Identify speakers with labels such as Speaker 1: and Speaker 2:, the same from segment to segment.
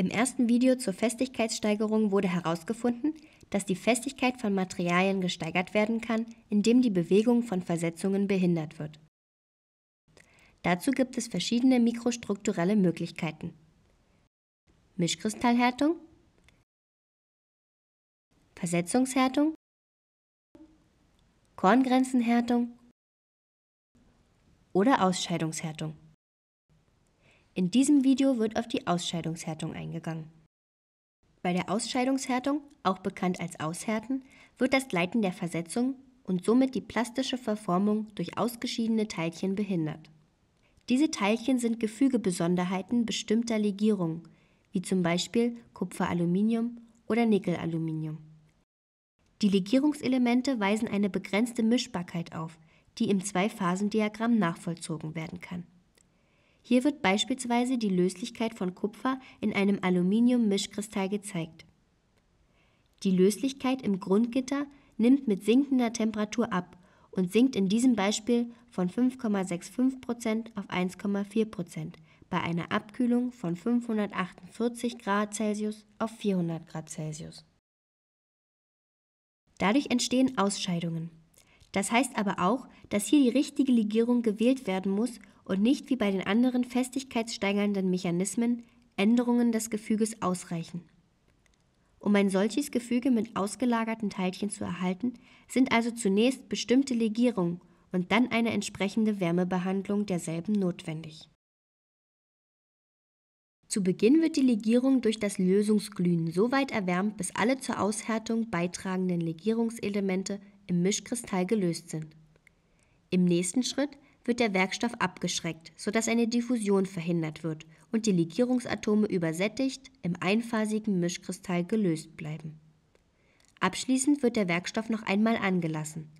Speaker 1: Im ersten Video zur Festigkeitssteigerung wurde herausgefunden, dass die Festigkeit von Materialien gesteigert werden kann, indem die Bewegung von Versetzungen behindert wird. Dazu gibt es verschiedene mikrostrukturelle Möglichkeiten. Mischkristallhärtung, Versetzungshärtung, Korngrenzenhärtung oder Ausscheidungshärtung. In diesem Video wird auf die Ausscheidungshärtung eingegangen. Bei der Ausscheidungshärtung, auch bekannt als Aushärten, wird das Gleiten der Versetzung und somit die plastische Verformung durch ausgeschiedene Teilchen behindert. Diese Teilchen sind Gefügebesonderheiten bestimmter Legierungen, wie zum Beispiel Kupferaluminium oder Nickelaluminium. Die Legierungselemente weisen eine begrenzte Mischbarkeit auf, die im zwei phasendiagramm nachvollzogen werden kann. Hier wird beispielsweise die Löslichkeit von Kupfer in einem Aluminium-Mischkristall gezeigt. Die Löslichkeit im Grundgitter nimmt mit sinkender Temperatur ab und sinkt in diesem Beispiel von 5,65% auf 1,4% bei einer Abkühlung von 548 Grad Celsius auf 400 Grad Celsius. Dadurch entstehen Ausscheidungen. Das heißt aber auch, dass hier die richtige Legierung gewählt werden muss und nicht wie bei den anderen festigkeitssteigernden Mechanismen Änderungen des Gefüges ausreichen. Um ein solches Gefüge mit ausgelagerten Teilchen zu erhalten, sind also zunächst bestimmte Legierungen und dann eine entsprechende Wärmebehandlung derselben notwendig. Zu Beginn wird die Legierung durch das Lösungsglühen so weit erwärmt, bis alle zur Aushärtung beitragenden Legierungselemente im Mischkristall gelöst sind. Im nächsten Schritt wird der Werkstoff abgeschreckt, sodass eine Diffusion verhindert wird und die Legierungsatome übersättigt im einphasigen Mischkristall gelöst bleiben. Abschließend wird der Werkstoff noch einmal angelassen,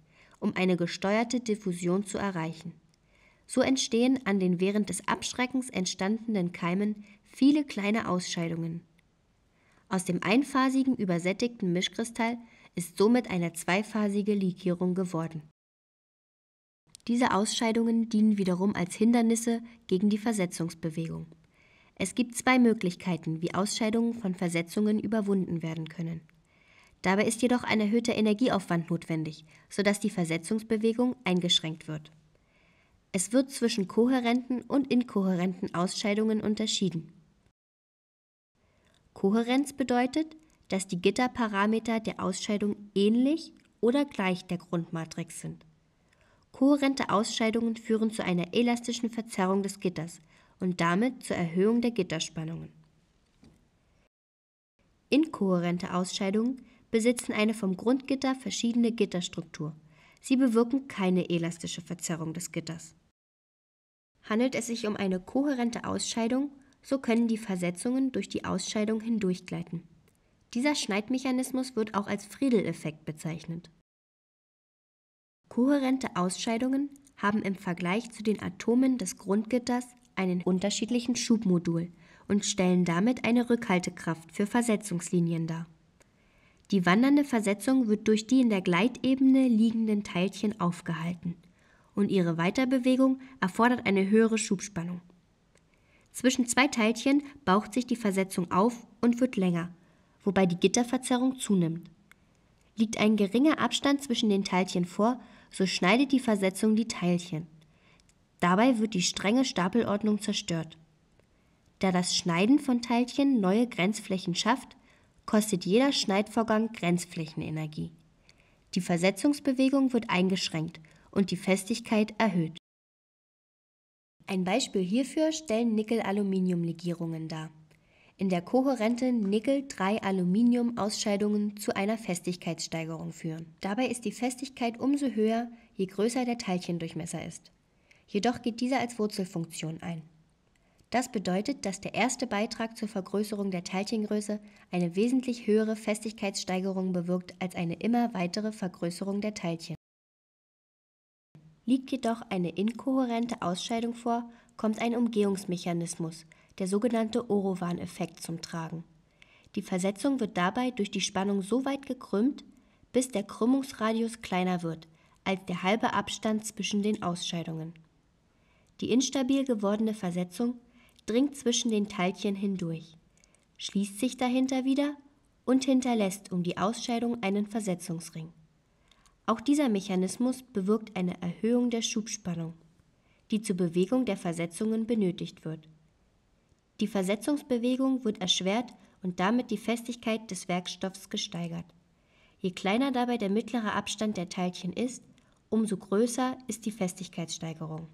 Speaker 1: um eine gesteuerte Diffusion zu erreichen. So entstehen an den während des Abschreckens entstandenen Keimen viele kleine Ausscheidungen. Aus dem einphasigen übersättigten Mischkristall ist somit eine zweiphasige Legierung geworden diese Ausscheidungen dienen wiederum als Hindernisse gegen die Versetzungsbewegung. Es gibt zwei Möglichkeiten, wie Ausscheidungen von Versetzungen überwunden werden können. Dabei ist jedoch ein erhöhter Energieaufwand notwendig, sodass die Versetzungsbewegung eingeschränkt wird. Es wird zwischen kohärenten und inkohärenten Ausscheidungen unterschieden. Kohärenz bedeutet, dass die Gitterparameter der Ausscheidung ähnlich oder gleich der Grundmatrix sind. Kohärente Ausscheidungen führen zu einer elastischen Verzerrung des Gitters und damit zur Erhöhung der Gitterspannungen. Inkohärente Ausscheidungen besitzen eine vom Grundgitter verschiedene Gitterstruktur. Sie bewirken keine elastische Verzerrung des Gitters. Handelt es sich um eine kohärente Ausscheidung, so können die Versetzungen durch die Ausscheidung hindurchgleiten. Dieser Schneidmechanismus wird auch als Friedel-Effekt bezeichnet. Kohärente Ausscheidungen haben im Vergleich zu den Atomen des Grundgitters einen unterschiedlichen Schubmodul und stellen damit eine Rückhaltekraft für Versetzungslinien dar. Die wandernde Versetzung wird durch die in der Gleitebene liegenden Teilchen aufgehalten und ihre Weiterbewegung erfordert eine höhere Schubspannung. Zwischen zwei Teilchen baucht sich die Versetzung auf und wird länger, wobei die Gitterverzerrung zunimmt. Liegt ein geringer Abstand zwischen den Teilchen vor, so schneidet die Versetzung die Teilchen. Dabei wird die strenge Stapelordnung zerstört. Da das Schneiden von Teilchen neue Grenzflächen schafft, kostet jeder Schneidvorgang Grenzflächenenergie. Die Versetzungsbewegung wird eingeschränkt und die Festigkeit erhöht. Ein Beispiel hierfür stellen Nickel-Aluminium-Legierungen dar in der kohärente Nickel-3-Aluminium-Ausscheidungen zu einer Festigkeitssteigerung führen. Dabei ist die Festigkeit umso höher, je größer der Teilchendurchmesser ist. Jedoch geht dieser als Wurzelfunktion ein. Das bedeutet, dass der erste Beitrag zur Vergrößerung der Teilchengröße eine wesentlich höhere Festigkeitssteigerung bewirkt als eine immer weitere Vergrößerung der Teilchen. Liegt jedoch eine inkohärente Ausscheidung vor, kommt ein Umgehungsmechanismus, der sogenannte orovan effekt zum Tragen. Die Versetzung wird dabei durch die Spannung so weit gekrümmt, bis der Krümmungsradius kleiner wird als der halbe Abstand zwischen den Ausscheidungen. Die instabil gewordene Versetzung dringt zwischen den Teilchen hindurch, schließt sich dahinter wieder und hinterlässt um die Ausscheidung einen Versetzungsring. Auch dieser Mechanismus bewirkt eine Erhöhung der Schubspannung, die zur Bewegung der Versetzungen benötigt wird. Die Versetzungsbewegung wird erschwert und damit die Festigkeit des Werkstoffs gesteigert. Je kleiner dabei der mittlere Abstand der Teilchen ist, umso größer ist die Festigkeitssteigerung.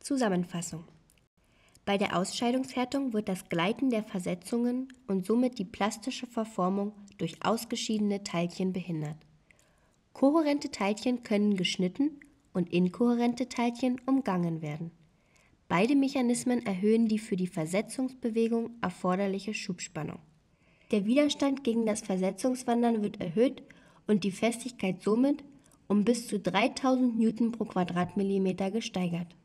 Speaker 1: Zusammenfassung. Bei der Ausscheidungshärtung wird das Gleiten der Versetzungen und somit die plastische Verformung durch ausgeschiedene Teilchen behindert. Kohärente Teilchen können geschnitten und inkohärente Teilchen umgangen werden. Beide Mechanismen erhöhen die für die Versetzungsbewegung erforderliche Schubspannung. Der Widerstand gegen das Versetzungswandern wird erhöht und die Festigkeit somit um bis zu 3000 Newton pro Quadratmillimeter gesteigert.